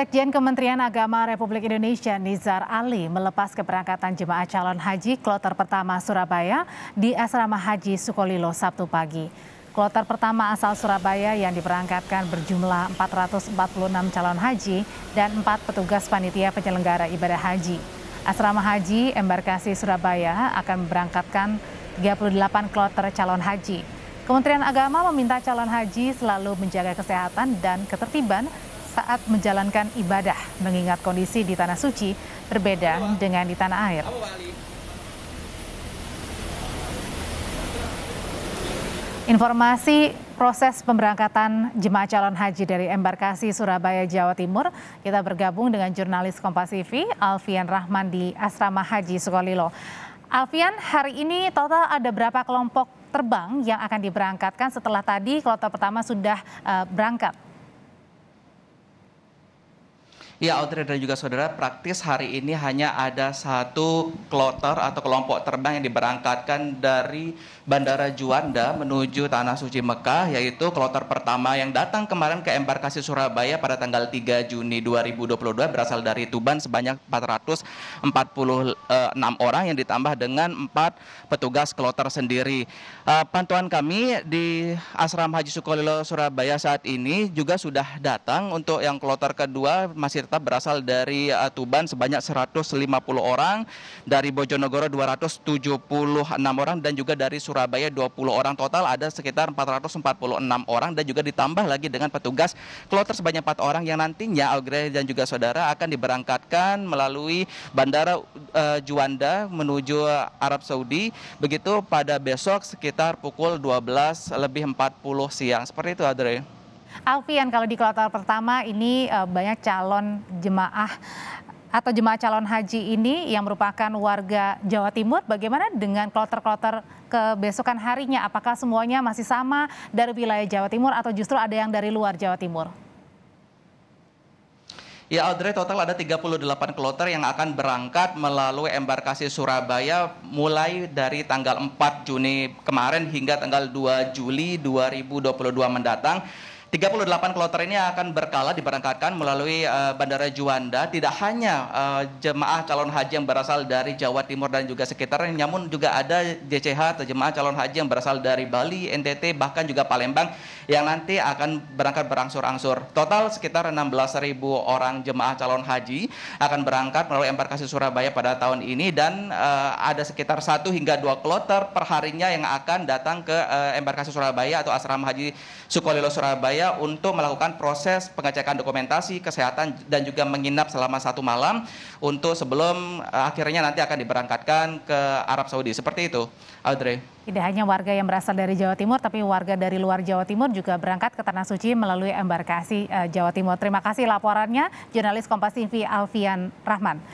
Sekjen Kementerian Agama Republik Indonesia Nizar Ali melepas keberangkatan jemaah calon haji kloter pertama Surabaya di Asrama Haji Sukolilo Sabtu pagi. Kloter pertama asal Surabaya yang diberangkatkan berjumlah 446 calon haji dan 4 petugas panitia penyelenggara ibadah haji. Asrama Haji Embarkasi Surabaya akan memberangkatkan 38 kloter calon haji. Kementerian Agama meminta calon haji selalu menjaga kesehatan dan ketertiban saat menjalankan ibadah, mengingat kondisi di Tanah Suci berbeda dengan di Tanah Air. Informasi proses pemberangkatan jemaah calon haji dari embarkasi Surabaya, Jawa Timur. Kita bergabung dengan jurnalis Kompasivi, Alfian Rahman di Asrama Haji Sukolilo. Alfian, hari ini total ada berapa kelompok terbang yang akan diberangkatkan setelah tadi kloter pertama sudah uh, berangkat? Ya Audrey dan juga saudara, praktis hari ini hanya ada satu kloter atau kelompok terbang yang diberangkatkan dari Bandara Juanda menuju Tanah Suci Mekah, yaitu kloter pertama yang datang kemarin ke embarkasi Surabaya pada tanggal 3 Juni 2022 berasal dari Tuban sebanyak 446 eh, orang yang ditambah dengan 4 petugas kloter sendiri. Eh, pantauan kami di Asrama Haji Sukolilo Surabaya saat ini juga sudah datang untuk yang kloter kedua masih Yogyakarta berasal dari uh, Tuban sebanyak 150 orang, dari Bojonegoro 276 orang dan juga dari Surabaya 20 orang total ada sekitar 446 orang dan juga ditambah lagi dengan petugas kloter sebanyak 4 orang yang nantinya Audrey dan juga saudara akan diberangkatkan melalui bandara uh, Juanda menuju Arab Saudi begitu pada besok sekitar pukul 12 lebih 40 siang. Seperti itu Adre. Alfian kalau di kloter pertama ini eh, banyak calon jemaah atau jemaah calon haji ini yang merupakan warga Jawa Timur, bagaimana dengan kloter-kloter kebesokan harinya? Apakah semuanya masih sama dari wilayah Jawa Timur atau justru ada yang dari luar Jawa Timur? Ya Audrey, total ada 38 kloter yang akan berangkat melalui embarkasi Surabaya mulai dari tanggal 4 Juni kemarin hingga tanggal 2 Juli 2022 mendatang. 38 kloter ini akan berkala diberangkatkan melalui uh, Bandara Juanda tidak hanya uh, jemaah calon haji yang berasal dari Jawa Timur dan juga sekitarnya namun juga ada JCH atau jemaah calon haji yang berasal dari Bali, NTT bahkan juga Palembang yang nanti akan berangkat berangsur-angsur. Total sekitar 16.000 orang jemaah calon haji akan berangkat melalui embarkasi Surabaya pada tahun ini dan uh, ada sekitar 1 hingga 2 kloter perharinya yang akan datang ke uh, embarkasi Surabaya atau asrama haji Sukolilo Surabaya saya untuk melakukan proses pengecekan dokumentasi kesehatan dan juga menginap selama satu malam untuk sebelum eh, akhirnya nanti akan diberangkatkan ke Arab Saudi. Seperti itu, Audrey. Tidak hanya warga yang berasal dari Jawa Timur, tapi warga dari luar Jawa Timur juga berangkat ke Tanah Suci melalui embarkasi eh, Jawa Timur. Terima kasih laporannya, jurnalis Kompas TV Alfian Rahman.